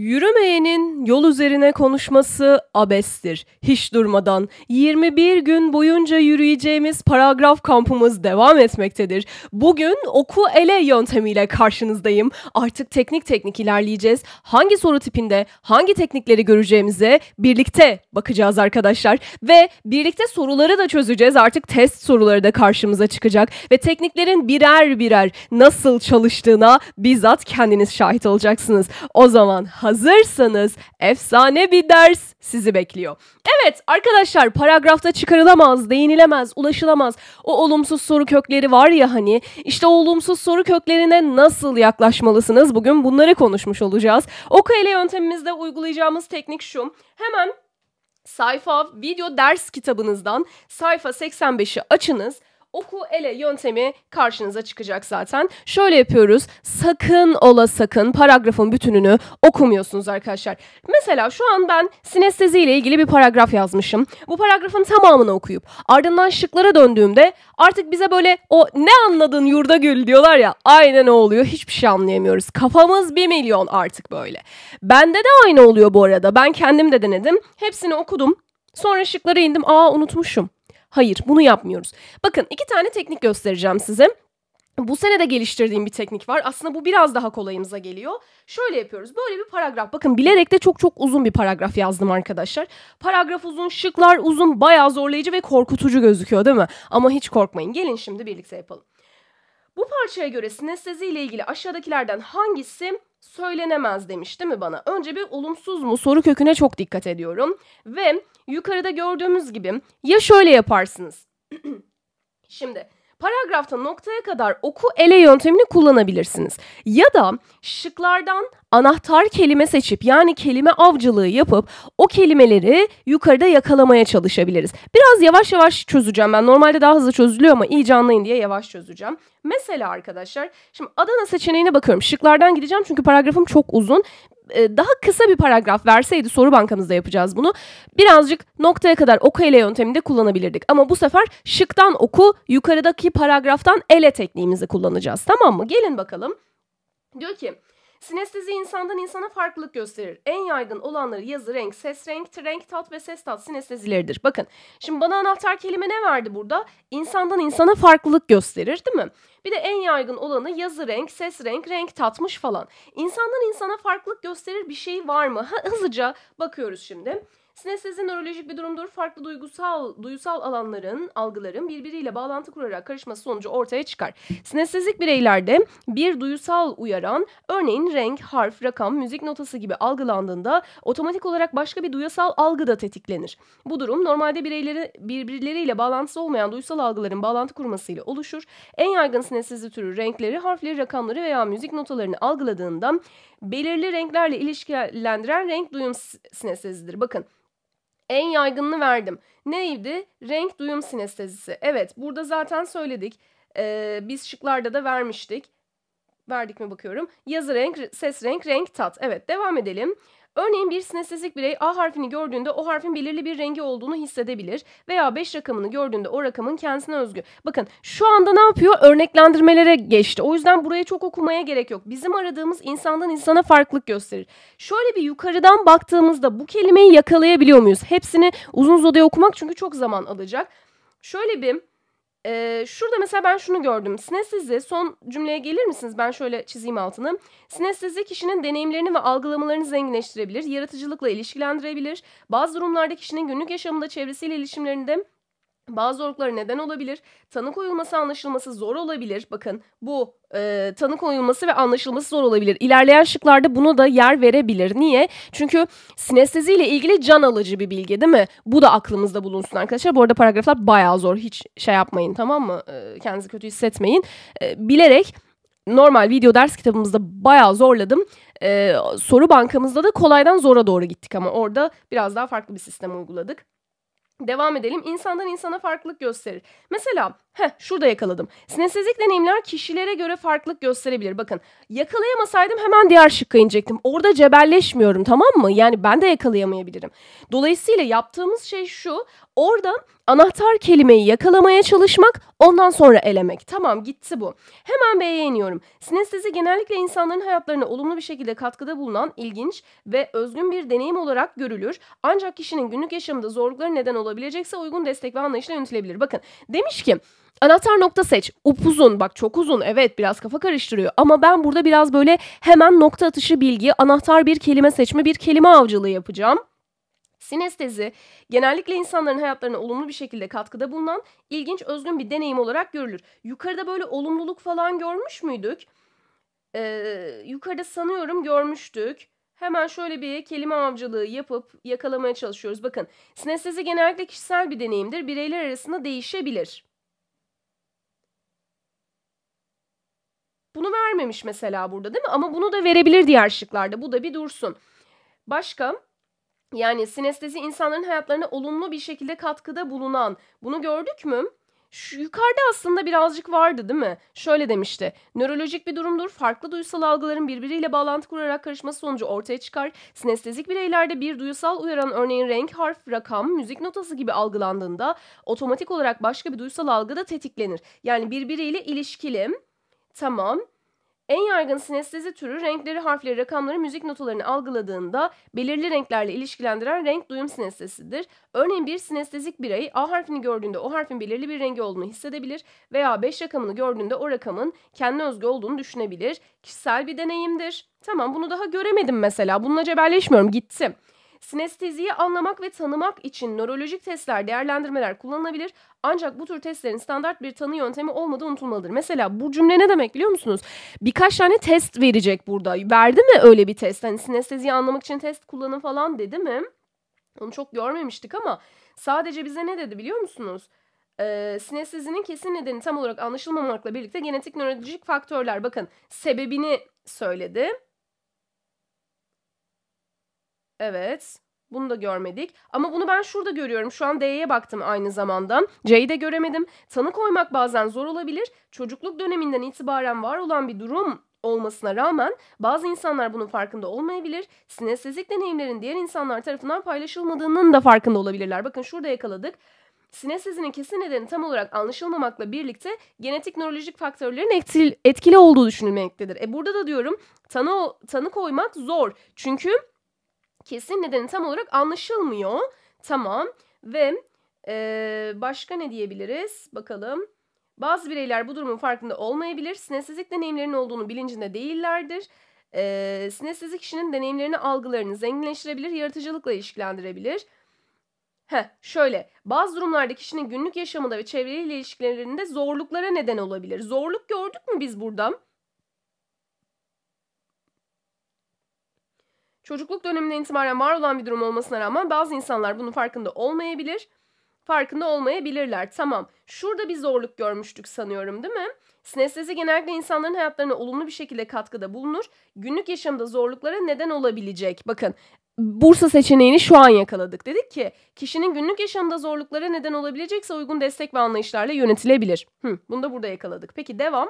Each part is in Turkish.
Yürümeyenin yol üzerine konuşması abestir. Hiç durmadan 21 gün boyunca yürüyeceğimiz paragraf kampımız devam etmektedir. Bugün oku ele yöntemiyle karşınızdayım. Artık teknik teknik ilerleyeceğiz. Hangi soru tipinde hangi teknikleri göreceğimize birlikte bakacağız arkadaşlar ve birlikte soruları da çözeceğiz. Artık test soruları da karşımıza çıkacak ve tekniklerin birer birer nasıl çalıştığına bizzat kendiniz şahit olacaksınız. O zaman hadi hazırsanız efsane bir ders sizi bekliyor. Evet arkadaşlar paragrafta çıkarılamaz, değinilemez, ulaşılamaz o olumsuz soru kökleri var ya hani işte o olumsuz soru köklerine nasıl yaklaşmalısınız bugün bunları konuşmuş olacağız. OKL yöntemimizde uygulayacağımız teknik şu hemen sayfa video ders kitabınızdan sayfa 85'i açınız oku ele yöntemi karşınıza çıkacak zaten. Şöyle yapıyoruz. Sakın ola sakın paragrafın bütününü okumuyorsunuz arkadaşlar. Mesela şu an ben sinestezi ile ilgili bir paragraf yazmışım. Bu paragrafın tamamını okuyup ardından şıklara döndüğümde artık bize böyle o ne anladın yurda gül diyorlar ya aynen o oluyor. Hiçbir şey anlayamıyoruz. Kafamız bir milyon artık böyle. Bende de aynı oluyor bu arada. Ben kendim de denedim. Hepsini okudum. Sonra şıklara indim. Aa unutmuşum. Hayır bunu yapmıyoruz. Bakın iki tane teknik göstereceğim size. Bu sene de geliştirdiğim bir teknik var. Aslında bu biraz daha kolayımıza geliyor. Şöyle yapıyoruz. Böyle bir paragraf. Bakın bilerek de çok çok uzun bir paragraf yazdım arkadaşlar. Paragraf uzun, şıklar uzun, bayağı zorlayıcı ve korkutucu gözüküyor değil mi? Ama hiç korkmayın. Gelin şimdi birlikte yapalım. Bu parçaya göre sinestezi ile ilgili aşağıdakilerden hangisi söylenemez demiş değil mi bana? Önce bir olumsuz mu soru köküne çok dikkat ediyorum. Ve yukarıda gördüğümüz gibi ya şöyle yaparsınız. Şimdi Paragrafta noktaya kadar oku ele yöntemini kullanabilirsiniz. Ya da şıklardan anahtar kelime seçip yani kelime avcılığı yapıp o kelimeleri yukarıda yakalamaya çalışabiliriz. Biraz yavaş yavaş çözeceğim ben. Normalde daha hızlı çözülüyor ama iyice anlayın diye yavaş çözeceğim. Mesela arkadaşlar şimdi Adana seçeneğine bakıyorum. Şıklardan gideceğim çünkü paragrafım çok uzun. E, daha kısa bir paragraf verseydi soru bankamızda yapacağız bunu. Birazcık noktaya kadar oku ele yönteminde kullanabilirdik. Ama bu sefer şıktan oku yukarıdaki paragraftan ele tekniğimizi kullanacağız. Tamam mı? Gelin bakalım. Diyor ki Sinestezi insandan insana farklılık gösterir. En yaygın olanları yazı, renk, ses renk, renk tat ve ses tat sinestezileridir. Bakın şimdi bana anahtar kelime ne verdi burada? İnsandan insana farklılık gösterir değil mi? Bir de en yaygın olanı yazı renk, ses renk, renk tatmış falan. İnsandan insana farklılık gösterir bir şey var mı? Ha, hızlıca bakıyoruz şimdi. Sinestezi nörolojik bir durumdur. Farklı duygusal duysal alanların, algıların birbiriyle bağlantı kurarak karışması sonucu ortaya çıkar. Sinestezik bireylerde bir duysal uyaran, örneğin renk, harf, rakam, müzik notası gibi algılandığında otomatik olarak başka bir duysal algı da tetiklenir. Bu durum normalde bireyleri birbirleriyle bağlantısı olmayan duysal algıların bağlantı kurmasıyla oluşur. En yaygın sinestezi türü renkleri, harfleri, rakamları veya müzik notalarını algıladığında belirli renklerle ilişkilendiren renk duyum sinestezidir. Bakın en yaygınını verdim. Neydi? Renk duyum sinestezisi. Evet burada zaten söyledik. Ee, biz şıklarda da vermiştik. Verdik mi bakıyorum. Yazı renk, ses renk, renk tat. Evet devam edelim. Örneğin bir sinestezik birey A harfini gördüğünde o harfin belirli bir rengi olduğunu hissedebilir veya 5 rakamını gördüğünde o rakamın kendisine özgü. Bakın şu anda ne yapıyor? Örneklendirmelere geçti. O yüzden buraya çok okumaya gerek yok. Bizim aradığımız insandan insana farklılık gösterir. Şöyle bir yukarıdan baktığımızda bu kelimeyi yakalayabiliyor muyuz? Hepsini uzun uzadıya okumak çünkü çok zaman alacak. Şöyle bir ee, şurada mesela ben şunu gördüm. Sinestezi, son cümleye gelir misiniz? Ben şöyle çizeyim altını. Sinestezi kişinin deneyimlerini ve algılamalarını zenginleştirebilir, yaratıcılıkla ilişkilendirebilir. Bazı durumlarda kişinin günlük yaşamında çevresiyle ilişimlerinde bazı zorluklara neden olabilir. tanık koyulması anlaşılması zor olabilir. Bakın bu e, tanı koyulması ve anlaşılması zor olabilir. İlerleyen şıklarda bunu da yer verebilir. Niye? Çünkü sinestezi ile ilgili can alıcı bir bilgi değil mi? Bu da aklımızda bulunsun arkadaşlar. Bu arada paragraflar bayağı zor. Hiç şey yapmayın tamam mı? E, kendinizi kötü hissetmeyin. E, bilerek normal video ders kitabımızda bayağı zorladım. E, soru bankamızda da kolaydan zora doğru gittik ama orada biraz daha farklı bir sistem uyguladık. Devam edelim. İnsandan insana farklılık gösterir. Mesela Heh, şurada yakaladım. Sinestezik deneyimler kişilere göre farklılık gösterebilir. Bakın yakalayamasaydım hemen diğer şıkka inecektim. Orada cebelleşmiyorum tamam mı? Yani ben de yakalayamayabilirim. Dolayısıyla yaptığımız şey şu. Orada anahtar kelimeyi yakalamaya çalışmak, ondan sonra elemek. Tamam gitti bu. Hemen B'ye iniyorum. Sinestezi genellikle insanların hayatlarına olumlu bir şekilde katkıda bulunan ilginç ve özgün bir deneyim olarak görülür. Ancak kişinin günlük yaşamında zorlukları neden olabilecekse uygun destek ve anlayışla yönetilebilir. Bakın demiş ki Anahtar nokta seç. Upuzun bak çok uzun evet biraz kafa karıştırıyor ama ben burada biraz böyle hemen nokta atışı bilgi, anahtar bir kelime seçme, bir kelime avcılığı yapacağım. Sinestezi genellikle insanların hayatlarına olumlu bir şekilde katkıda bulunan ilginç özgün bir deneyim olarak görülür. Yukarıda böyle olumluluk falan görmüş müydük? Ee, yukarıda sanıyorum görmüştük. Hemen şöyle bir kelime avcılığı yapıp yakalamaya çalışıyoruz. Bakın sinestezi genellikle kişisel bir deneyimdir. Bireyler arasında değişebilir. Bunu vermemiş mesela burada değil mi? Ama bunu da verebilir diğer şıklarda. Bu da bir dursun. Başka yani sinestezi insanların hayatlarına olumlu bir şekilde katkıda bulunan. Bunu gördük mü? Şu yukarıda aslında birazcık vardı değil mi? Şöyle demişti. Nörolojik bir durumdur. Farklı duysal algıların birbiriyle bağlantı kurarak karışması sonucu ortaya çıkar. Sinestezik bireylerde bir duysal uyaran örneğin renk, harf, rakam, müzik notası gibi algılandığında otomatik olarak başka bir duysal algı da tetiklenir. Yani birbiriyle ilişkili Tamam. En yaygın sinestezi türü renkleri, harfleri, rakamları, müzik notalarını algıladığında belirli renklerle ilişkilendiren renk duyum sinestesidir. Örneğin bir sinestezik birey A harfini gördüğünde o harfin belirli bir rengi olduğunu hissedebilir veya 5 rakamını gördüğünde o rakamın kendi özgü olduğunu düşünebilir. Kişisel bir deneyimdir. Tamam bunu daha göremedim mesela. Bununla cebelleşmiyorum. Gittim. Sinesteziyi anlamak ve tanımak için nörolojik testler, değerlendirmeler kullanılabilir. Ancak bu tür testlerin standart bir tanı yöntemi olmadığı unutulmalıdır. Mesela bu cümle ne demek biliyor musunuz? Birkaç tane test verecek burada. Verdi mi öyle bir test? Hani sinesteziyi anlamak için test kullanın falan dedi mi? Onu çok görmemiştik ama sadece bize ne dedi biliyor musunuz? Ee, sinestezinin kesin nedeni tam olarak anlaşılmamakla birlikte genetik nörolojik faktörler bakın sebebini söyledi. Evet. Bunu da görmedik. Ama bunu ben şurada görüyorum. Şu an D'ye baktım aynı zamanda. C'yi de göremedim. Tanı koymak bazen zor olabilir. Çocukluk döneminden itibaren var olan bir durum olmasına rağmen bazı insanlar bunun farkında olmayabilir. Sinestezik deneyimlerin diğer insanlar tarafından paylaşılmadığının da farkında olabilirler. Bakın şurada yakaladık. Sinestezinin kesin nedeni tam olarak anlaşılmamakla birlikte genetik nörolojik faktörlerin etkili olduğu düşünülmektedir. E burada da diyorum tanı tanı koymak zor. Çünkü Kesin nedeni tam olarak anlaşılmıyor. Tamam ve e, başka ne diyebiliriz? Bakalım. Bazı bireyler bu durumun farkında olmayabilir. Sinessizlik deneyimlerinin olduğunu bilincinde değillerdir. E, sinessizlik kişinin deneyimlerini algılarını zenginleştirebilir, yaratıcılıkla ilişkilendirebilir. Heh, şöyle bazı durumlarda kişinin günlük yaşamında ve çevreyle ilişkilerinde zorluklara neden olabilir. Zorluk gördük mü biz burada? Çocukluk döneminden itibaren var olan bir durum olmasına rağmen bazı insanlar bunun farkında olmayabilir. Farkında olmayabilirler. Tamam. Şurada bir zorluk görmüştük sanıyorum değil mi? Sinestezi genellikle insanların hayatlarına olumlu bir şekilde katkıda bulunur. Günlük yaşamda zorluklara neden olabilecek. Bakın Bursa seçeneğini şu an yakaladık. Dedik ki kişinin günlük yaşamda zorluklara neden olabilecekse uygun destek ve anlayışlarla yönetilebilir. Hı, bunu da burada yakaladık. Peki devam.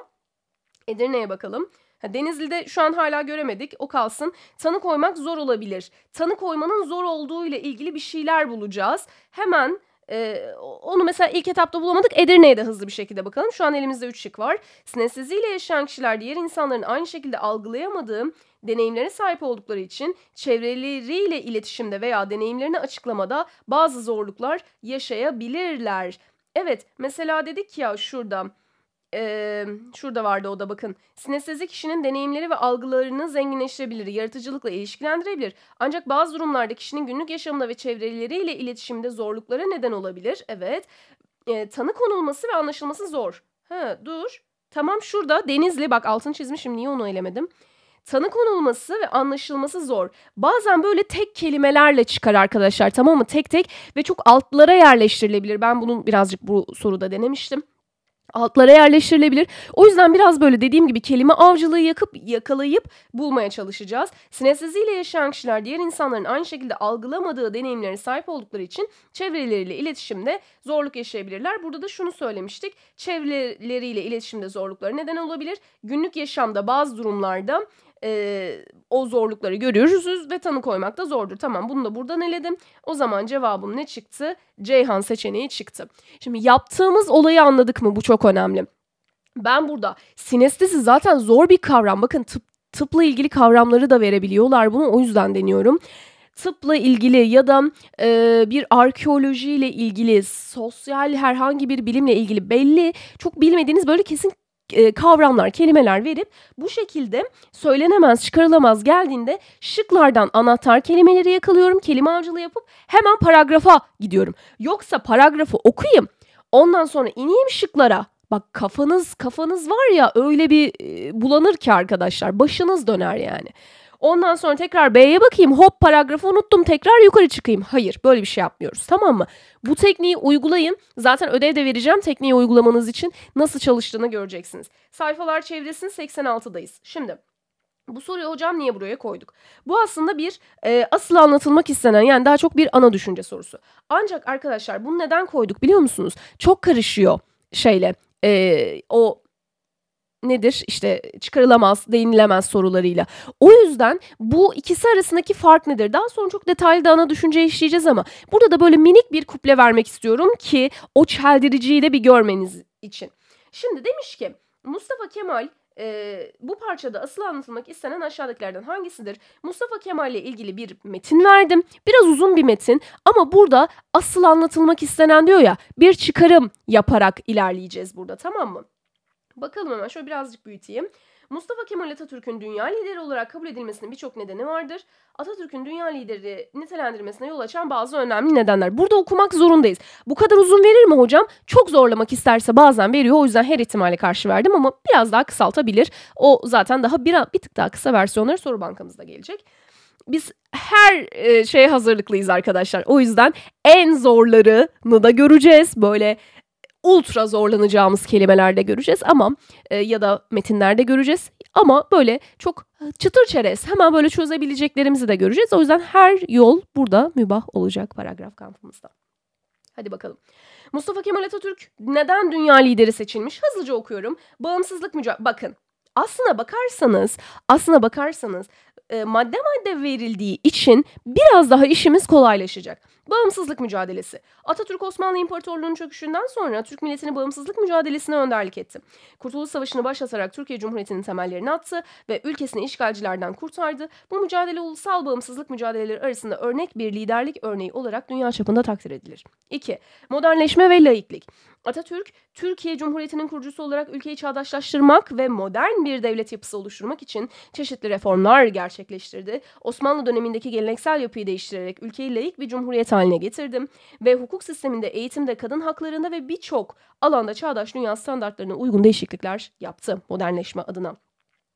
Edirne'ye bakalım. Denizli'de şu an hala göremedik. O kalsın. Tanı koymak zor olabilir. Tanı koymanın zor olduğu ile ilgili bir şeyler bulacağız. Hemen ee, onu mesela ilk etapta bulamadık. Edirne'ye de hızlı bir şekilde bakalım. Şu an elimizde 3 şık var. Sinesteziyle yaşayan kişiler diğer insanların aynı şekilde algılayamadığı deneyimlere sahip oldukları için çevreleriyle iletişimde veya deneyimlerini açıklamada bazı zorluklar yaşayabilirler. Evet mesela dedik ya şurada e, şurada vardı o da bakın. Sinestezi kişinin deneyimleri ve algılarını zenginleştirebilir, yaratıcılıkla ilişkilendirebilir. Ancak bazı durumlarda kişinin günlük yaşamında ve çevreleriyle iletişimde zorluklara neden olabilir. Evet. E, tanı konulması ve anlaşılması zor. Ha, dur. Tamam şurada Denizli bak altını çizmişim niye onu elemedim. Tanı konulması ve anlaşılması zor. Bazen böyle tek kelimelerle çıkar arkadaşlar tamam mı? Tek tek ve çok altlara yerleştirilebilir. Ben bunu birazcık bu soruda denemiştim altlara yerleştirilebilir. O yüzden biraz böyle dediğim gibi kelime avcılığı yakıp yakalayıp bulmaya çalışacağız. Sinesteziyle yaşayan kişiler diğer insanların aynı şekilde algılamadığı deneyimlere sahip oldukları için çevreleriyle iletişimde zorluk yaşayabilirler. Burada da şunu söylemiştik. Çevreleriyle iletişimde zorlukları neden olabilir. Günlük yaşamda bazı durumlarda e, o zorlukları görüyoruz ve tanı koymak da zordur. Tamam bunu da buradan eledim. O zaman cevabım ne çıktı? Ceyhan seçeneği çıktı. Şimdi yaptığımız olayı anladık mı? Bu çok önemli. Ben burada sinestezi zaten zor bir kavram. Bakın tıp, tıpla ilgili kavramları da verebiliyorlar bunu. O yüzden deniyorum tıpla ilgili ya da e, bir arkeolojiyle ilgili, sosyal herhangi bir bilimle ilgili belli çok bilmediğiniz böyle kesin e, kavramlar, kelimeler verip bu şekilde söylenemez, çıkarılamaz geldiğinde şıklardan anahtar kelimeleri yakalıyorum. Kelime avcılığı yapıp hemen paragrafa gidiyorum. Yoksa paragrafı okuyayım. Ondan sonra ineyim şıklara. Bak kafanız kafanız var ya öyle bir e, bulanır ki arkadaşlar. Başınız döner yani. Ondan sonra tekrar B'ye bakayım. Hop paragrafı unuttum. Tekrar yukarı çıkayım. Hayır böyle bir şey yapmıyoruz. Tamam mı? Bu tekniği uygulayın. Zaten ödev de vereceğim tekniği uygulamanız için nasıl çalıştığını göreceksiniz. Sayfalar çevresinin 86'dayız. Şimdi bu soruyu hocam niye buraya koyduk? Bu aslında bir e, asıl anlatılmak istenen yani daha çok bir ana düşünce sorusu. Ancak arkadaşlar bunu neden koyduk biliyor musunuz? Çok karışıyor şeyle e, o nedir? işte çıkarılamaz, değinilemez sorularıyla. O yüzden bu ikisi arasındaki fark nedir? Daha sonra çok detaylı da ana düşünce işleyeceğiz ama burada da böyle minik bir kuple vermek istiyorum ki o çeldiriciyi de bir görmeniz için. Şimdi demiş ki Mustafa Kemal e, bu parçada asıl anlatılmak istenen aşağıdakilerden hangisidir? Mustafa Kemal ile ilgili bir metin verdim. Biraz uzun bir metin ama burada asıl anlatılmak istenen diyor ya bir çıkarım yaparak ilerleyeceğiz burada tamam mı? Bakalım hemen şöyle birazcık büyüteyim. Mustafa Kemal Atatürk'ün dünya lideri olarak kabul edilmesinin birçok nedeni vardır. Atatürk'ün dünya lideri nitelendirmesine yol açan bazı önemli nedenler. Burada okumak zorundayız. Bu kadar uzun verir mi hocam? Çok zorlamak isterse bazen veriyor. O yüzden her ihtimale karşı verdim ama biraz daha kısaltabilir. O zaten daha bir, bir tık daha kısa versiyonları soru bankamızda gelecek biz her e, şeye hazırlıklıyız arkadaşlar. O yüzden en zorlarını da göreceğiz. Böyle ultra zorlanacağımız kelimelerde göreceğiz ama e, ya da metinlerde göreceğiz ama böyle çok e, çıtır çerez hemen böyle çözebileceklerimizi de göreceğiz. O yüzden her yol burada mübah olacak paragraf kampımızda. Hadi bakalım. Mustafa Kemal Atatürk neden dünya lideri seçilmiş? Hızlıca okuyorum. Bağımsızlık mücadele... Bakın aslına bakarsanız, aslına bakarsanız e, madde madde verildiği için biraz daha işimiz kolaylaşacak. Bağımsızlık mücadelesi. Atatürk Osmanlı İmparatorluğu'nun çöküşünden sonra Türk milletini bağımsızlık mücadelesine önderlik etti. Kurtuluş Savaşı'nı başlatarak Türkiye Cumhuriyeti'nin temellerini attı ve ülkesini işgalcilerden kurtardı. Bu mücadele ulusal bağımsızlık mücadeleleri arasında örnek bir liderlik örneği olarak dünya çapında takdir edilir. 2. Modernleşme ve laiklik. Atatürk, Türkiye Cumhuriyeti'nin kurucusu olarak ülkeyi çağdaşlaştırmak ve modern bir devlet yapısı oluşturmak için çeşitli reformlar gerçekleştirdi. Osmanlı dönemindeki geleneksel yapıyı değiştirerek ülkeyi laik bir cumhuriyet haline haline getirdim ve hukuk sisteminde, eğitimde, kadın haklarında ve birçok alanda çağdaş dünya standartlarına uygun değişiklikler yaptı modernleşme adına.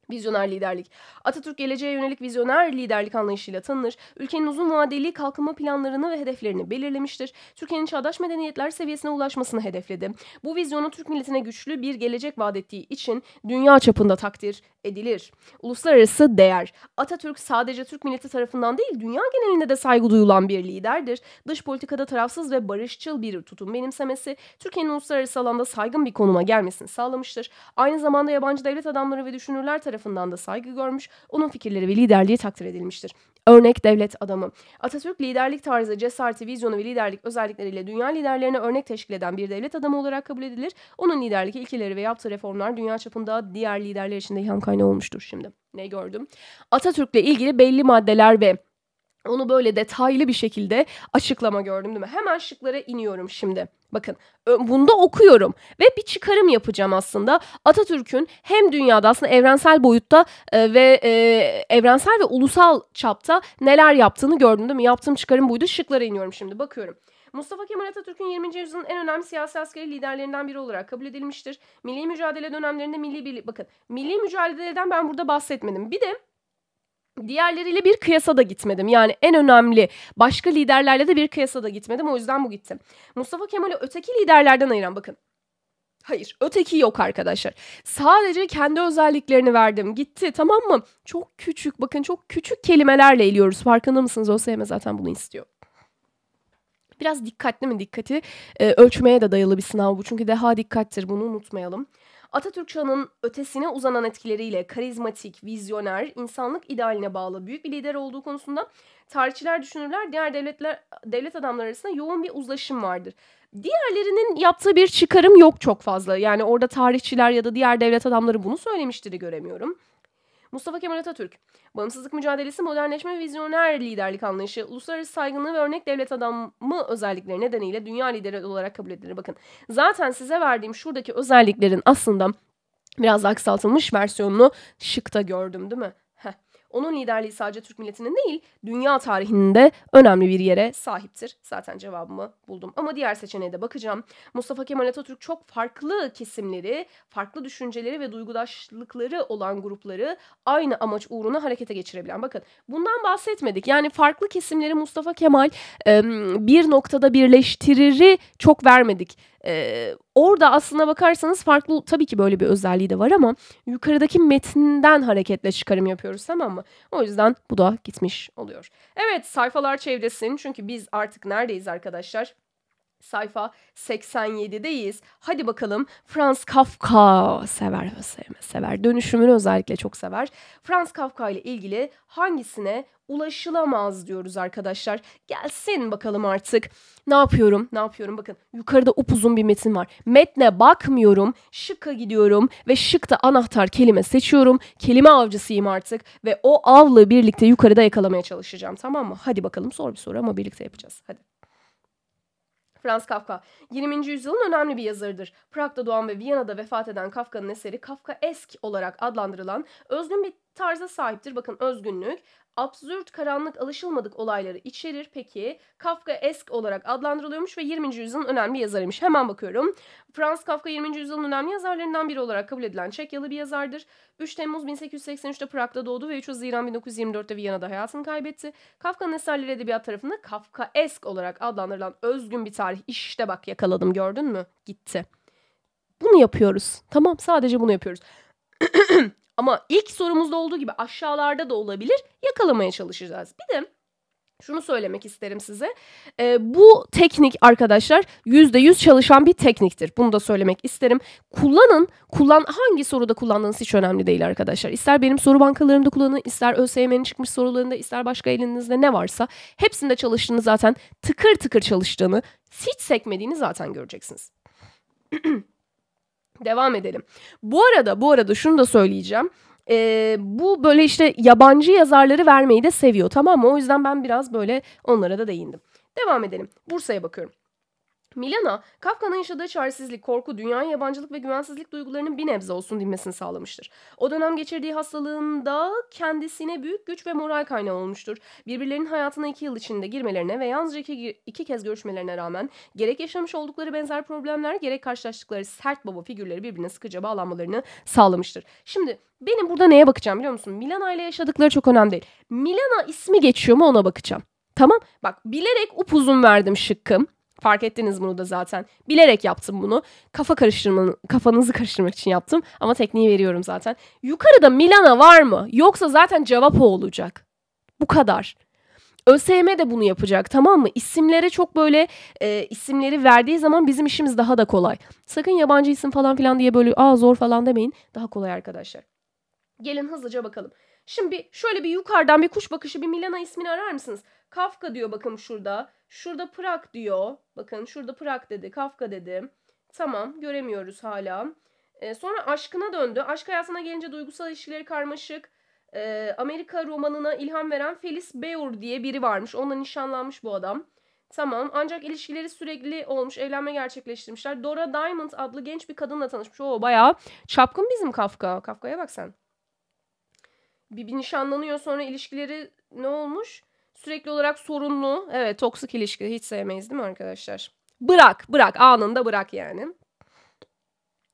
Vizyoner liderlik. Atatürk geleceğe yönelik vizyoner liderlik anlayışıyla tanınır. Ülkenin uzun vadeli kalkınma planlarını ve hedeflerini belirlemiştir. Türkiye'nin çağdaş medeniyetler seviyesine ulaşmasını hedefledi. Bu vizyonu Türk milletine güçlü bir gelecek vaat ettiği için dünya çapında takdir edilir. Uluslararası değer. Atatürk sadece Türk milleti tarafından değil, dünya genelinde de saygı duyulan bir liderdir. Dış politikada tarafsız ve barışçıl bir tutum benimsemesi Türkiye'nin uluslararası alanda saygın bir konuma gelmesini sağlamıştır. Aynı zamanda yabancı devlet adamları ve düşünürler tarafından tarafından da saygı görmüş, onun fikirleri ve liderliği takdir edilmiştir. Örnek devlet adamı. Atatürk liderlik tarzı, cesareti, vizyonu ve liderlik özellikleriyle dünya liderlerine örnek teşkil eden bir devlet adamı olarak kabul edilir. Onun liderlik ilkeleri ve yaptığı reformlar dünya çapında diğer liderler için de ilham kaynağı olmuştur şimdi. Ne gördüm? Atatürk'le ilgili belli maddeler ve onu böyle detaylı bir şekilde açıklama gördüm değil mi? Hemen şıklara iniyorum şimdi. Bakın bunda okuyorum ve bir çıkarım yapacağım aslında. Atatürk'ün hem dünyada aslında evrensel boyutta e, ve e, evrensel ve ulusal çapta neler yaptığını gördüm değil mi? Yaptığım çıkarım buydu. Şıklara iniyorum şimdi bakıyorum. Mustafa Kemal Atatürk'ün 20. yüzyılın en önemli siyasi askeri liderlerinden biri olarak kabul edilmiştir. Milli mücadele dönemlerinde milli birlik... Bakın milli mücadeleden ben burada bahsetmedim. Bir de Diğerleriyle bir kıyasa da gitmedim. Yani en önemli başka liderlerle de bir kıyasa da gitmedim. O yüzden bu gittim. Mustafa Kemal'i öteki liderlerden ayıran bakın. Hayır öteki yok arkadaşlar. Sadece kendi özelliklerini verdim. Gitti tamam mı? Çok küçük bakın çok küçük kelimelerle eliyoruz. Farkında mısınız? o OSM zaten bunu istiyor. Biraz dikkatli mi dikkati? Ee, ölçmeye de dayalı bir sınav bu. Çünkü deha dikkattir bunu unutmayalım. Atatürk çağının ötesine uzanan etkileriyle karizmatik, vizyoner, insanlık idealine bağlı büyük bir lider olduğu konusunda tarihçiler düşünürler diğer devletler devlet adamları arasında yoğun bir uzlaşım vardır. Diğerlerinin yaptığı bir çıkarım yok çok fazla. Yani orada tarihçiler ya da diğer devlet adamları bunu söylemiştir göremiyorum. Mustafa Kemal Atatürk, bağımsızlık mücadelesi, modernleşme ve vizyoner liderlik anlayışı, uluslararası saygınlığı ve örnek devlet adamı özellikleri nedeniyle dünya lideri olarak kabul edilir. Bakın zaten size verdiğim şuradaki özelliklerin aslında biraz da aksaltılmış versiyonunu şıkta gördüm değil mi? Onun liderliği sadece Türk milletinin değil, dünya tarihinde önemli bir yere sahiptir. Zaten cevabımı buldum. Ama diğer seçeneğe de bakacağım. Mustafa Kemal Atatürk çok farklı kesimleri, farklı düşünceleri ve duygudaşlıkları olan grupları aynı amaç uğruna harekete geçirebilen. Bakın bundan bahsetmedik. Yani farklı kesimleri Mustafa Kemal bir noktada birleştiriri çok vermedik. Ee, orada aslına bakarsanız farklı tabii ki böyle bir özelliği de var ama yukarıdaki metinden hareketle çıkarım yapıyoruz tamam mı? O yüzden bu da gitmiş oluyor. Evet sayfalar çevresin çünkü biz artık neredeyiz arkadaşlar? sayfa 87'deyiz. Hadi bakalım Franz Kafka sever sevme sever. Dönüşümünü özellikle çok sever. Franz Kafka ile ilgili hangisine ulaşılamaz diyoruz arkadaşlar. Gelsin bakalım artık. Ne yapıyorum? Ne yapıyorum? Bakın yukarıda upuzun bir metin var. Metne bakmıyorum. Şıkka gidiyorum ve şıkta anahtar kelime seçiyorum. Kelime avcısıyım artık ve o avlı birlikte yukarıda yakalamaya çalışacağım. Tamam mı? Hadi bakalım zor bir soru ama birlikte yapacağız. Hadi. Franz Kafka, 20. yüzyılın önemli bir yazarıdır. Prag'da doğan ve Viyana'da vefat eden Kafka'nın eseri Kafka Kafkaesk olarak adlandırılan özgün bir tarza sahiptir. Bakın özgünlük, absürt, karanlık, alışılmadık olayları içerir. Peki Kafka esk olarak adlandırılıyormuş ve 20. yüzyılın önemli yazarıymış. Hemen bakıyorum. Franz Kafka 20. yüzyılın önemli yazarlarından biri olarak kabul edilen Çekyalı bir yazardır. 3 Temmuz 1883'te Prag'da doğdu ve 3 Haziran 1924'te Viyana'da hayatını kaybetti. Kafka'nın eserleri edebiyat tarafında Kafka esk olarak adlandırılan özgün bir tarih. İşte bak yakaladım gördün mü? Gitti. Bunu yapıyoruz. Tamam sadece bunu yapıyoruz. Ama ilk sorumuzda olduğu gibi aşağılarda da olabilir. Yakalamaya çalışacağız. Bir de şunu söylemek isterim size. E, bu teknik arkadaşlar %100 çalışan bir tekniktir. Bunu da söylemek isterim. Kullanın. Kullan hangi soruda kullandığınız hiç önemli değil arkadaşlar. İster benim soru bankalarımda kullanın, ister ÖSYM'nin çıkmış sorularında, ister başka elinizde ne varsa hepsinde çalıştığını zaten tıkır tıkır çalıştığını, hiç sekmediğini zaten göreceksiniz. Devam edelim. Bu arada bu arada şunu da söyleyeceğim. Ee, bu böyle işte yabancı yazarları vermeyi de seviyor tamam mı? O yüzden ben biraz böyle onlara da değindim. Devam edelim. Bursa'ya bakıyorum. Milana, Kafka'nın yaşadığı çaresizlik, korku, dünya yabancılık ve güvensizlik duygularının bir nebze olsun dinmesini sağlamıştır. O dönem geçirdiği hastalığında kendisine büyük güç ve moral kaynağı olmuştur. Birbirlerinin hayatına iki yıl içinde girmelerine ve yalnızca iki, iki kez görüşmelerine rağmen gerek yaşamış oldukları benzer problemler gerek karşılaştıkları sert baba figürleri birbirine sıkıca bağlanmalarını sağlamıştır. Şimdi benim burada neye bakacağım biliyor musun? Milana ile yaşadıkları çok önemli değil. Milana ismi geçiyor mu ona bakacağım. Tamam bak bilerek upuzun verdim şıkkım. Fark ettiniz bunu da zaten. Bilerek yaptım bunu. Kafa karıştırmanın, kafanızı karıştırmak için yaptım. Ama tekniği veriyorum zaten. Yukarıda Milana var mı? Yoksa zaten cevap o olacak. Bu kadar. ÖSYM de bunu yapacak tamam mı? İsimlere çok böyle e, isimleri verdiği zaman bizim işimiz daha da kolay. Sakın yabancı isim falan filan diye böyle aa zor falan demeyin. Daha kolay arkadaşlar. Gelin hızlıca bakalım. Şimdi şöyle bir yukarıdan bir kuş bakışı bir Milana ismini arar mısınız? Kafka diyor bakın şurada. Şurada Prag diyor. Bakın şurada Prag dedi, Kafka dedi. Tamam göremiyoruz hala. E, sonra aşkına döndü. Aşk hayatına gelince duygusal ilişkileri karmaşık. E, Amerika romanına ilham veren Felis Beur diye biri varmış. Onunla nişanlanmış bu adam. Tamam ancak ilişkileri sürekli olmuş. Evlenme gerçekleştirmişler. Dora Diamond adlı genç bir kadınla tanışmış. Oo bayağı çapkın bizim Kafka. Kafka'ya bak sen. Bir, bir nişanlanıyor sonra ilişkileri ne olmuş? Sürekli olarak sorunlu. Evet toksik ilişki hiç sevmeyiz değil mi arkadaşlar? Bırak bırak anında bırak yani.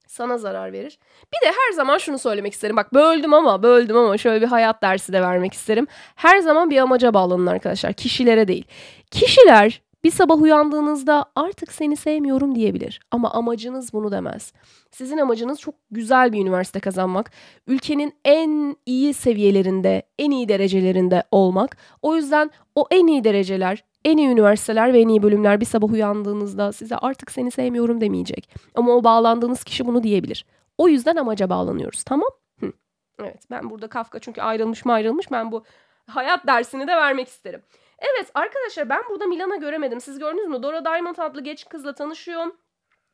Sana zarar verir. Bir de her zaman şunu söylemek isterim. Bak böldüm ama böldüm ama şöyle bir hayat dersi de vermek isterim. Her zaman bir amaca bağlanın arkadaşlar. Kişilere değil. Kişiler bir sabah uyandığınızda artık seni sevmiyorum diyebilir ama amacınız bunu demez. Sizin amacınız çok güzel bir üniversite kazanmak, ülkenin en iyi seviyelerinde, en iyi derecelerinde olmak. O yüzden o en iyi dereceler, en iyi üniversiteler ve en iyi bölümler bir sabah uyandığınızda size artık seni sevmiyorum demeyecek. Ama o bağlandığınız kişi bunu diyebilir. O yüzden amaca bağlanıyoruz tamam? Hı. Evet ben burada Kafka çünkü ayrılmış mı ayrılmış ben bu hayat dersini de vermek isterim. Evet arkadaşlar ben burada Milana göremedim. Siz gördünüz mü? Dora Diamond adlı genç kızla tanışıyor.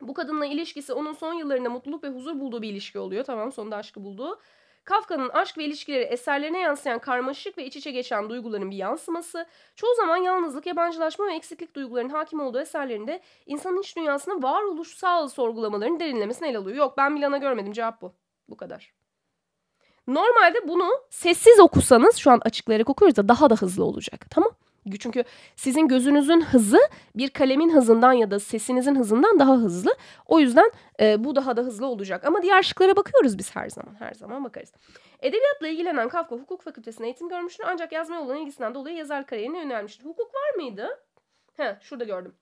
Bu kadınla ilişkisi onun son yıllarında mutluluk ve huzur bulduğu bir ilişki oluyor. Tamam sonunda aşkı buldu. Kafka'nın aşk ve ilişkileri eserlerine yansıyan karmaşık ve iç içe geçen duyguların bir yansıması, çoğu zaman yalnızlık, yabancılaşma ve eksiklik duygularının hakim olduğu eserlerinde insanın iç dünyasının varoluşsal sorgulamaların derinlemesine ele alıyor. Yok ben Milana görmedim cevap bu. Bu kadar. Normalde bunu sessiz okusanız şu an açıklayarak okuyoruz da daha da hızlı olacak. Tamam. Çünkü sizin gözünüzün hızı bir kalemin hızından ya da sesinizin hızından daha hızlı. O yüzden e, bu daha da hızlı olacak. Ama diğer şıklara bakıyoruz biz her zaman. Her zaman bakarız. Edebiyatla ilgilenen Kafka hukuk fakültesine eğitim görmüştür. Ancak yazmaya olan ilgisinden dolayı yazar kariyerine yönelmiştir. Hukuk var mıydı? He şurada gördüm.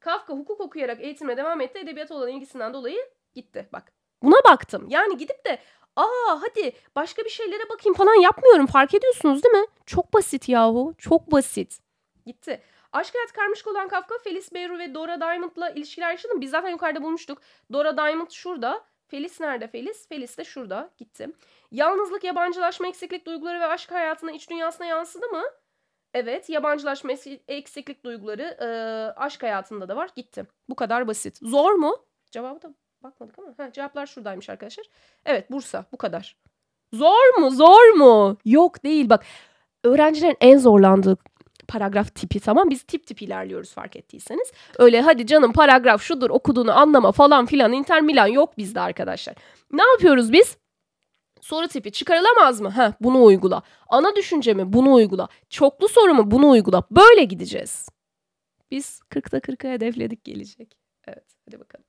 Kafka hukuk okuyarak eğitime devam etti. Edebiyata olan ilgisinden dolayı gitti. Bak Buna baktım. Yani gidip de aa hadi başka bir şeylere bakayım falan yapmıyorum fark ediyorsunuz değil mi? Çok basit yahu çok basit. Gitti. Aşk hayat karmaşık olan Kafka, Felis Beyru ve Dora Diamond'la ilişkiler yaşadı mı? Biz zaten yukarıda bulmuştuk. Dora Diamond şurada. Felis nerede Felis? Felis de şurada. Gitti. Yalnızlık, yabancılaşma, eksiklik duyguları ve aşk hayatına, iç dünyasına yansıdı mı? Evet, yabancılaşma, eksiklik duyguları e, aşk hayatında da var. Gitti. Bu kadar basit. Zor mu? Cevabı da bakmadık ama ha, cevaplar şuradaymış arkadaşlar. Evet Bursa bu kadar. Zor mu? Zor mu? Yok değil bak. Öğrencilerin en zorlandığı paragraf tipi tamam biz tip tip ilerliyoruz fark ettiyseniz. Öyle hadi canım paragraf şudur okuduğunu anlama falan filan Inter Milan yok bizde arkadaşlar. Ne yapıyoruz biz? Soru tipi çıkarılamaz mı? Ha, bunu uygula. Ana düşünce mi? Bunu uygula. Çoklu soru mu? Bunu uygula. Böyle gideceğiz. Biz 40'ta 40'a hedefledik gelecek. Evet hadi bakalım.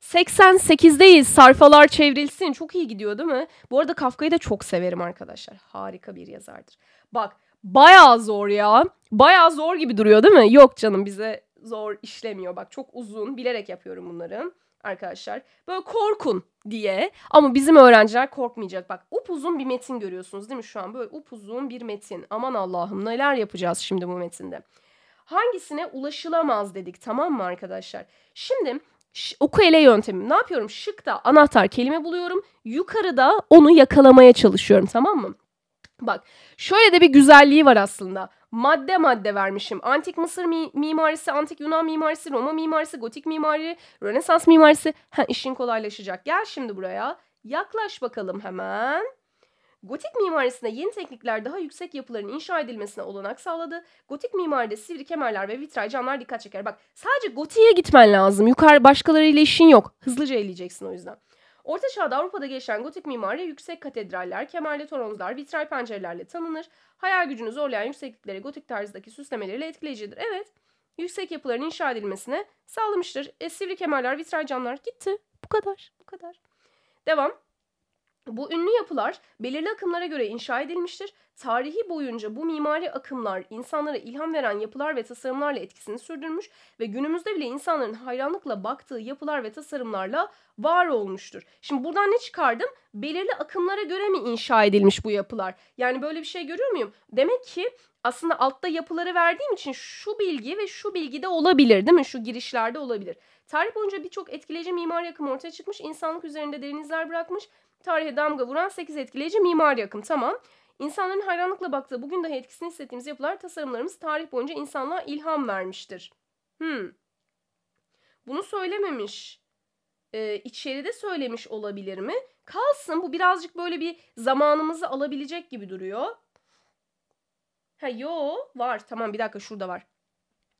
88'deyiz. Sarfalar çevrilsin. Çok iyi gidiyor değil mi? Bu arada Kafka'yı da çok severim arkadaşlar. Harika bir yazardır. Bak bayağı zor ya. Bayağı zor gibi duruyor değil mi? Yok canım bize zor işlemiyor. Bak çok uzun. Bilerek yapıyorum bunları arkadaşlar. Böyle korkun diye ama bizim öğrenciler korkmayacak. Bak upuzun bir metin görüyorsunuz değil mi şu an? Böyle upuzun bir metin. Aman Allah'ım neler yapacağız şimdi bu metinde? Hangisine ulaşılamaz dedik tamam mı arkadaşlar? Şimdi oku ele yöntemi. Ne yapıyorum? Şıkta anahtar kelime buluyorum. Yukarıda onu yakalamaya çalışıyorum tamam mı? Bak şöyle de bir güzelliği var aslında. Madde madde vermişim. Antik Mısır mi- mimarisi, Antik Yunan mimarisi, Roma mimarisi, Gotik mimari, Rönesans mimarisi. Ha, işin kolaylaşacak. Gel şimdi buraya. Yaklaş bakalım hemen. Gotik mimarisinde yeni teknikler daha yüksek yapıların inşa edilmesine olanak sağladı. Gotik mimaride sivri kemerler ve vitray camlar dikkat çeker. Bak sadece gotiğe gitmen lazım. Yukarı başkalarıyla işin yok. Hızlıca eleyeceksin o yüzden. Orta Çağ'da Avrupa'da gelişen gotik mimari yüksek katedraller, kemerli toronlar, vitray pencerelerle tanınır. Hayal gücünü zorlayan yükseklikleri gotik tarzdaki süslemeleriyle etkileyicidir. Evet, yüksek yapıların inşa edilmesine sağlamıştır. E, sivri kemerler, vitray camlar gitti. Bu kadar, bu kadar. Devam. Bu ünlü yapılar belirli akımlara göre inşa edilmiştir. Tarihi boyunca bu mimari akımlar insanlara ilham veren yapılar ve tasarımlarla etkisini sürdürmüş ve günümüzde bile insanların hayranlıkla baktığı yapılar ve tasarımlarla var olmuştur. Şimdi buradan ne çıkardım? Belirli akımlara göre mi inşa edilmiş bu yapılar? Yani böyle bir şey görüyor muyum? Demek ki aslında altta yapıları verdiğim için şu bilgi ve şu bilgi de olabilir değil mi? Şu girişlerde olabilir. Tarih boyunca birçok etkileyici mimari akım ortaya çıkmış, insanlık üzerinde derin izler bırakmış Tarihe damga vuran 8 etkileyici mimari akım. Tamam. İnsanların hayranlıkla baktığı bugün dahi etkisini hissettiğimiz yapılar tasarımlarımız tarih boyunca insanlığa ilham vermiştir. Hmm. Bunu söylememiş. Ee, içeride söylemiş olabilir mi? Kalsın bu birazcık böyle bir zamanımızı alabilecek gibi duruyor. Ha yo var tamam bir dakika şurada var.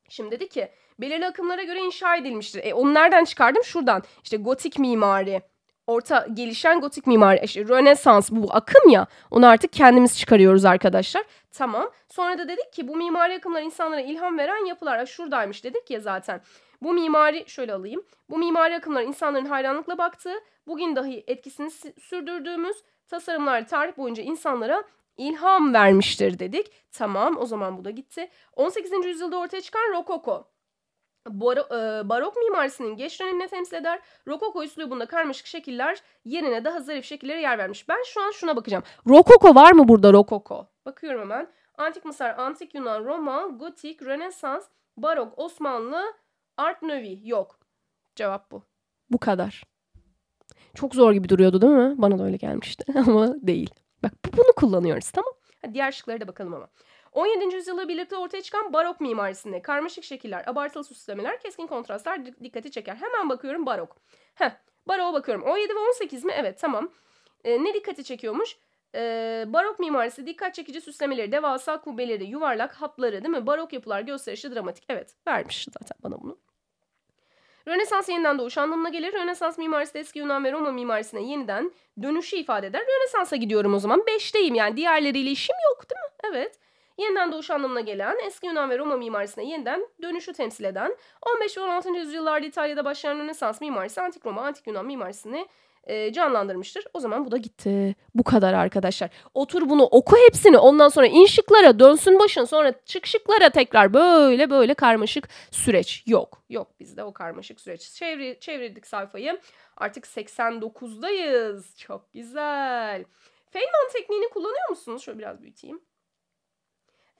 Şimdi dedi ki belirli akımlara göre inşa edilmiştir. E onu nereden çıkardım? Şuradan. İşte gotik mimari orta gelişen gotik mimari, işte şey, Rönesans bu akım ya onu artık kendimiz çıkarıyoruz arkadaşlar. Tamam. Sonra da dedik ki bu mimari akımlar insanlara ilham veren yapılar. Ha, şuradaymış dedik ya zaten. Bu mimari şöyle alayım. Bu mimari akımlar insanların hayranlıkla baktığı, bugün dahi etkisini sürdürdüğümüz tasarımlar tarih boyunca insanlara ilham vermiştir dedik. Tamam o zaman bu da gitti. 18. yüzyılda ortaya çıkan Rokoko. Bar e, barok mimarisinin geç dönemini temsil eder. Rokoko üslubunda karmaşık şekiller yerine daha zarif şekillere yer vermiş. Ben şu an şuna bakacağım. Rokoko var mı burada Rokoko? Bakıyorum hemen. Antik Mısır, Antik Yunan, Roma, Gotik, Rönesans, Barok, Osmanlı, Art Nouveau yok. Cevap bu. Bu kadar. Çok zor gibi duruyordu değil mi? Bana da öyle gelmişti ama değil. Bak bunu kullanıyoruz tamam. Hadi diğer şıklara da bakalım ama. 17. yüzyıla birlikte ortaya çıkan barok mimarisinde karmaşık şekiller, abartılı süslemeler, keskin kontrastlar dikkati çeker. Hemen bakıyorum barok. Heh, baroğa bakıyorum. 17 ve 18 mi? Evet tamam. E, ne dikkati çekiyormuş? E, barok mimarisi dikkat çekici süslemeleri, devasa kubbeleri, yuvarlak hapları değil mi? Barok yapılar gösterişli dramatik. Evet vermiş zaten bana bunu. Rönesans yeniden doğuş anlamına gelir. Rönesans mimarisi de eski Yunan ve Roma mimarisine yeniden dönüşü ifade eder. Rönesans'a gidiyorum o zaman. Beşteyim yani diğerleriyle işim yok değil mi? Evet yeniden doğuş anlamına gelen eski Yunan ve Roma mimarisine yeniden dönüşü temsil eden 15 ve 16. yüzyıllarda İtalya'da başlayan Rönesans mimarisi Antik Roma, Antik Yunan mimarisini e, canlandırmıştır. O zaman bu da gitti. Bu kadar arkadaşlar. Otur bunu oku hepsini ondan sonra in şıklara dönsün başın sonra çık şıklara tekrar böyle böyle karmaşık süreç. Yok yok bizde o karmaşık süreç. Çevri, çevirdik sayfayı artık 89'dayız. Çok güzel. Feynman tekniğini kullanıyor musunuz? Şöyle biraz büyüteyim.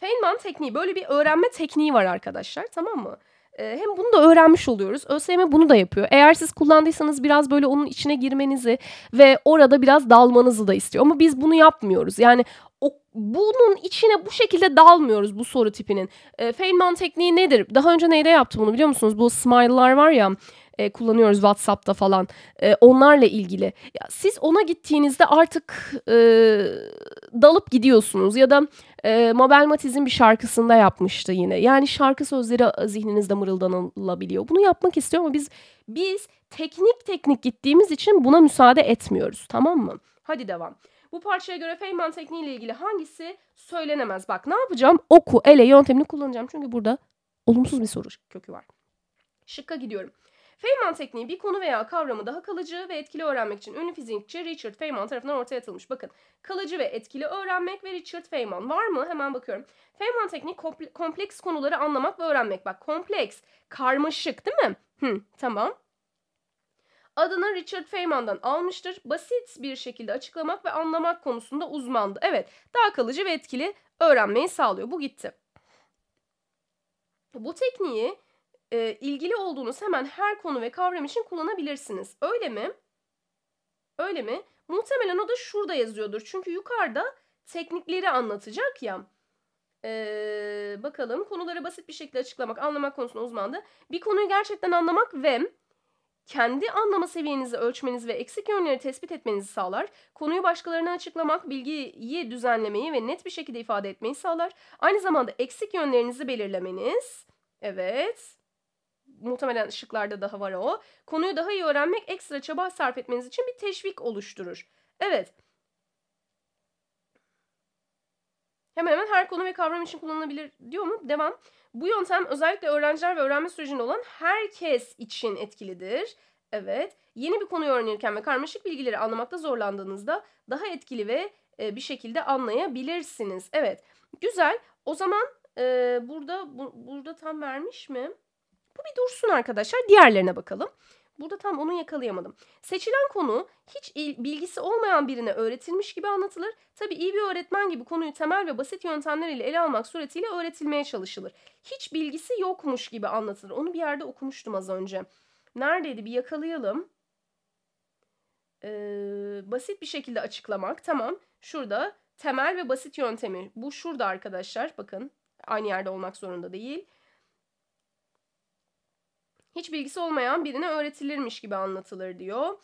Feynman tekniği böyle bir öğrenme tekniği var arkadaşlar tamam mı? Ee, hem bunu da öğrenmiş oluyoruz. ÖSYM bunu da yapıyor. Eğer siz kullandıysanız biraz böyle onun içine girmenizi ve orada biraz dalmanızı da istiyor. Ama biz bunu yapmıyoruz. Yani o, bunun içine bu şekilde dalmıyoruz bu soru tipinin. E, Feynman tekniği nedir? Daha önce neyde yaptım bunu biliyor musunuz? Bu smile'lar var ya e, kullanıyoruz WhatsApp'ta falan. E, onlarla ilgili. Ya, siz ona gittiğinizde artık e, dalıp gidiyorsunuz ya da e, Mabel Matiz'in bir şarkısında yapmıştı yine. Yani şarkı sözleri e, zihninizde mırıldanılabiliyor. Bunu yapmak istiyor ama biz biz teknik teknik gittiğimiz için buna müsaade etmiyoruz. Tamam mı? Hadi devam. Bu parçaya göre Feynman tekniği ile ilgili hangisi söylenemez? Bak ne yapacağım? Oku, ele yöntemini kullanacağım. Çünkü burada olumsuz bir soru kökü var. Şıkka gidiyorum. Feynman tekniği bir konu veya kavramı daha kalıcı ve etkili öğrenmek için ünlü fizikçi Richard Feynman tarafından ortaya atılmış. Bakın kalıcı ve etkili öğrenmek ve Richard Feynman var mı? Hemen bakıyorum. Feynman tekniği komple kompleks konuları anlamak ve öğrenmek. Bak kompleks, karmaşık değil mi? Hı, tamam adını Richard Feynman'dan almıştır. Basit bir şekilde açıklamak ve anlamak konusunda uzmandı. Evet, daha kalıcı ve etkili öğrenmeyi sağlıyor. Bu gitti. Bu tekniği e, ilgili olduğunuz hemen her konu ve kavram için kullanabilirsiniz. Öyle mi? Öyle mi? Muhtemelen o da şurada yazıyordur. Çünkü yukarıda teknikleri anlatacak ya. Ee, bakalım konuları basit bir şekilde açıklamak, anlamak konusunda uzmandı. Bir konuyu gerçekten anlamak ve kendi anlama seviyenizi ölçmeniz ve eksik yönleri tespit etmenizi sağlar. Konuyu başkalarına açıklamak, bilgiyi düzenlemeyi ve net bir şekilde ifade etmeyi sağlar. Aynı zamanda eksik yönlerinizi belirlemeniz, evet, muhtemelen ışıklarda daha var o. Konuyu daha iyi öğrenmek ekstra çaba sarf etmeniz için bir teşvik oluşturur. Evet. Hemen hemen her konu ve kavram için kullanılabilir diyor mu? Devam. Bu yöntem özellikle öğrenciler ve öğrenme sürecinde olan herkes için etkilidir. Evet. Yeni bir konuyu öğrenirken ve karmaşık bilgileri anlamakta zorlandığınızda daha etkili ve e, bir şekilde anlayabilirsiniz. Evet. Güzel. O zaman e, burada bu, burada tam vermiş mi? Bu bir dursun arkadaşlar. Diğerlerine bakalım. Burada tam onu yakalayamadım. Seçilen konu hiç bilgisi olmayan birine öğretilmiş gibi anlatılır. Tabi iyi bir öğretmen gibi konuyu temel ve basit yöntemler ile ele almak suretiyle öğretilmeye çalışılır. Hiç bilgisi yokmuş gibi anlatılır. Onu bir yerde okumuştum az önce. Neredeydi bir yakalayalım. Ee, basit bir şekilde açıklamak. Tamam şurada temel ve basit yöntemi. Bu şurada arkadaşlar bakın aynı yerde olmak zorunda değil hiç bilgisi olmayan birine öğretilirmiş gibi anlatılır diyor.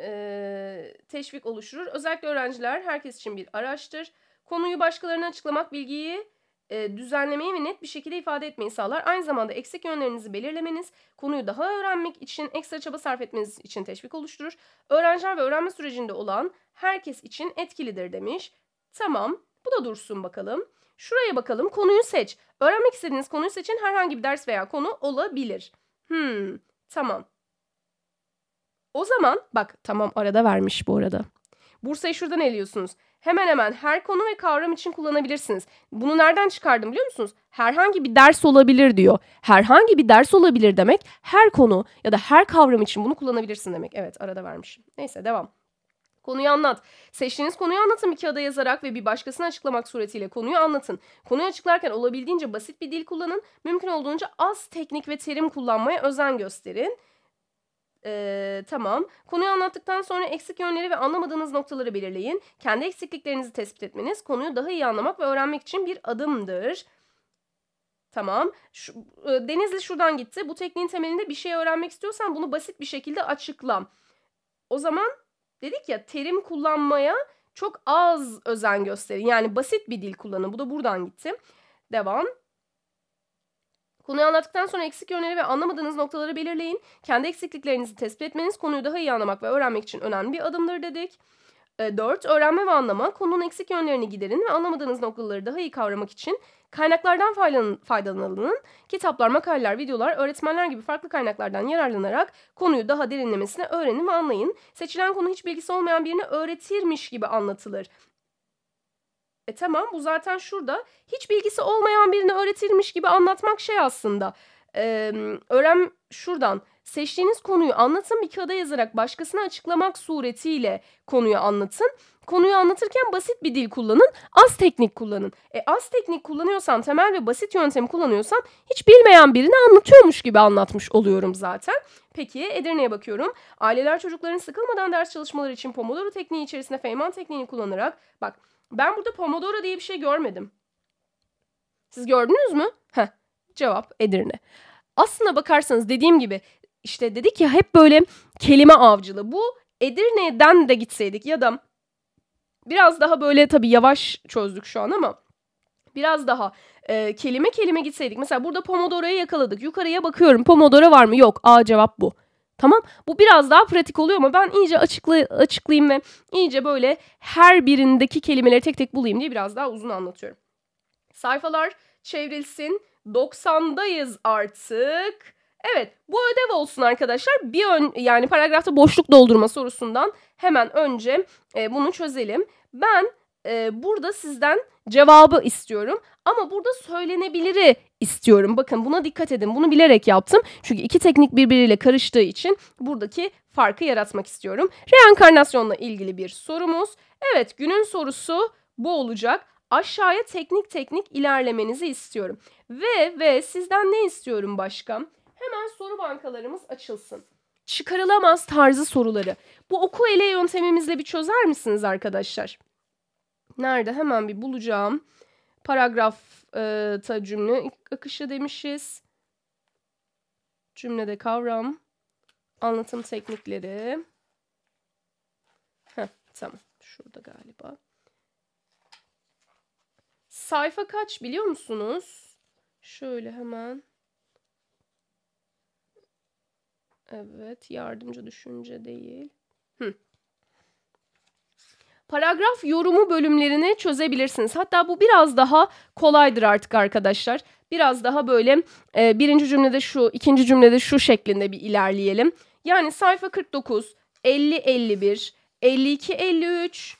Ee, teşvik oluşturur. Özellikle öğrenciler herkes için bir araçtır. Konuyu başkalarına açıklamak bilgiyi e, düzenlemeyi ve net bir şekilde ifade etmeyi sağlar. Aynı zamanda eksik yönlerinizi belirlemeniz, konuyu daha öğrenmek için ekstra çaba sarf etmeniz için teşvik oluşturur. Öğrenciler ve öğrenme sürecinde olan herkes için etkilidir demiş. Tamam, bu da dursun bakalım. Şuraya bakalım, konuyu seç. Öğrenmek istediğiniz konuyu seçin herhangi bir ders veya konu olabilir. Hmm, tamam. O zaman bak tamam arada vermiş bu arada. Bursa'yı şuradan eliyorsunuz. Hemen hemen her konu ve kavram için kullanabilirsiniz. Bunu nereden çıkardım biliyor musunuz? Herhangi bir ders olabilir diyor. Herhangi bir ders olabilir demek her konu ya da her kavram için bunu kullanabilirsin demek. Evet arada vermişim. Neyse devam. Konuyu anlat. Seçtiğiniz konuyu anlatın bir kağıda yazarak ve bir başkasına açıklamak suretiyle konuyu anlatın. Konuyu açıklarken olabildiğince basit bir dil kullanın. Mümkün olduğunca az teknik ve terim kullanmaya özen gösterin. Ee, tamam. Konuyu anlattıktan sonra eksik yönleri ve anlamadığınız noktaları belirleyin. Kendi eksikliklerinizi tespit etmeniz konuyu daha iyi anlamak ve öğrenmek için bir adımdır. Tamam. Şu, e, Denizli şuradan gitti. Bu tekniğin temelinde bir şey öğrenmek istiyorsan bunu basit bir şekilde açıklam. O zaman dedik ya terim kullanmaya çok az özen gösterin. Yani basit bir dil kullanın. Bu da buradan gitti. Devam. Konuyu anlattıktan sonra eksik yönleri ve anlamadığınız noktaları belirleyin. Kendi eksikliklerinizi tespit etmeniz konuyu daha iyi anlamak ve öğrenmek için önemli bir adımdır dedik. 4. Ee, öğrenme ve anlama. Konunun eksik yönlerini giderin ve anlamadığınız noktaları daha iyi kavramak için Kaynaklardan faydalanılanın kitaplar, makaleler, videolar, öğretmenler gibi farklı kaynaklardan yararlanarak konuyu daha derinlemesine öğrenin ve anlayın. Seçilen konu hiç bilgisi olmayan birine öğretirmiş gibi anlatılır. E tamam bu zaten şurada. Hiç bilgisi olmayan birine öğretilmiş gibi anlatmak şey aslında. Ee, öğren şuradan Seçtiğiniz konuyu anlatın bir kağıda yazarak başkasına açıklamak suretiyle konuyu anlatın. Konuyu anlatırken basit bir dil kullanın, az teknik kullanın. E az teknik kullanıyorsam, temel ve basit yöntemi kullanıyorsam hiç bilmeyen birini anlatıyormuş gibi anlatmış oluyorum zaten. Peki Edirne'ye bakıyorum. Aileler çocukların sıkılmadan ders çalışmaları için Pomodoro tekniği içerisinde Feynman tekniğini kullanarak bak ben burada Pomodoro diye bir şey görmedim. Siz gördünüz mü? Heh, cevap Edirne. Aslına bakarsanız dediğim gibi işte dedi ki hep böyle kelime avcılığı. Bu Edirne'den de gitseydik ya da biraz daha böyle tabii yavaş çözdük şu an ama biraz daha e, kelime kelime gitseydik. Mesela burada Pomodoro'yu yakaladık. Yukarıya bakıyorum. Pomodoro var mı? Yok. A cevap bu. Tamam bu biraz daha pratik oluyor ama ben iyice açıklı, açıklayayım ve iyice böyle her birindeki kelimeleri tek tek bulayım diye biraz daha uzun anlatıyorum. Sayfalar çevrilsin. 90'dayız artık. Evet bu ödev olsun arkadaşlar. Bir ön, yani paragrafta boşluk doldurma sorusundan hemen önce e, bunu çözelim. Ben e, burada sizden cevabı istiyorum ama burada söylenebiliri istiyorum. Bakın buna dikkat edin. Bunu bilerek yaptım. Çünkü iki teknik birbiriyle karıştığı için buradaki farkı yaratmak istiyorum. Reenkarnasyonla ilgili bir sorumuz. Evet günün sorusu bu olacak. Aşağıya teknik teknik ilerlemenizi istiyorum. Ve ve sizden ne istiyorum başka? hemen soru bankalarımız açılsın. Çıkarılamaz tarzı soruları. Bu oku ele yöntemimizle bir çözer misiniz arkadaşlar? Nerede? Hemen bir bulacağım. Paragrafta e, cümle akışı demişiz. Cümlede kavram. Anlatım teknikleri. Heh, tamam. Şurada galiba. Sayfa kaç biliyor musunuz? Şöyle hemen. Evet yardımcı düşünce değil. Hı. Paragraf yorumu bölümlerini çözebilirsiniz. Hatta bu biraz daha kolaydır artık arkadaşlar. Biraz daha böyle e, birinci cümlede şu, ikinci cümlede şu şeklinde bir ilerleyelim. Yani sayfa 49, 50, 51, 52, 53.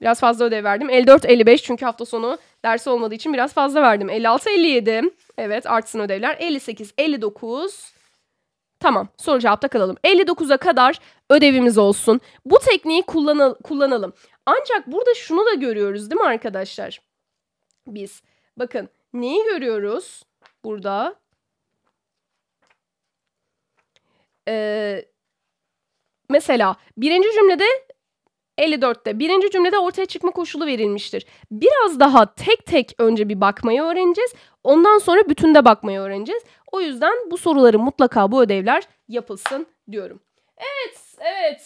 Biraz fazla ödev verdim. 54, 55 çünkü hafta sonu dersi olmadığı için biraz fazla verdim. 56, 57. Evet artsın ödevler. 58, 59, Tamam soru cevapta kalalım. 59'a kadar ödevimiz olsun. Bu tekniği kullanalım. Ancak burada şunu da görüyoruz değil mi arkadaşlar? Biz bakın neyi görüyoruz burada? Ee, mesela birinci cümlede 54'te birinci cümlede ortaya çıkma koşulu verilmiştir. Biraz daha tek tek önce bir bakmayı öğreneceğiz. Ondan sonra bütünde bakmayı öğreneceğiz. O yüzden bu soruları mutlaka bu ödevler yapılsın diyorum. Evet, evet.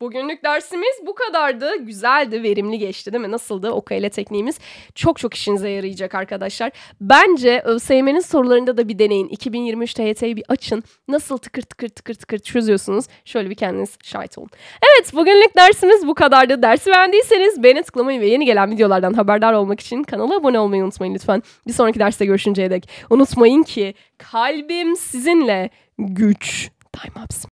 Bugünlük dersimiz bu kadardı. Güzeldi, verimli geçti değil mi? Nasıldı okayla tekniğimiz? Çok çok işinize yarayacak arkadaşlar. Bence ÖSYM'nin sorularında da bir deneyin. 2023 TYT'yi bir açın. Nasıl tıkır tıkır tıkır tıkır çözüyorsunuz? Şöyle bir kendiniz şahit olun. Evet, bugünlük dersimiz bu kadardı. Dersi beğendiyseniz beğeni tıklamayı ve yeni gelen videolardan haberdar olmak için kanala abone olmayı unutmayın lütfen. Bir sonraki derste görüşünceye dek unutmayın ki kalbim sizinle güç. Time Ups.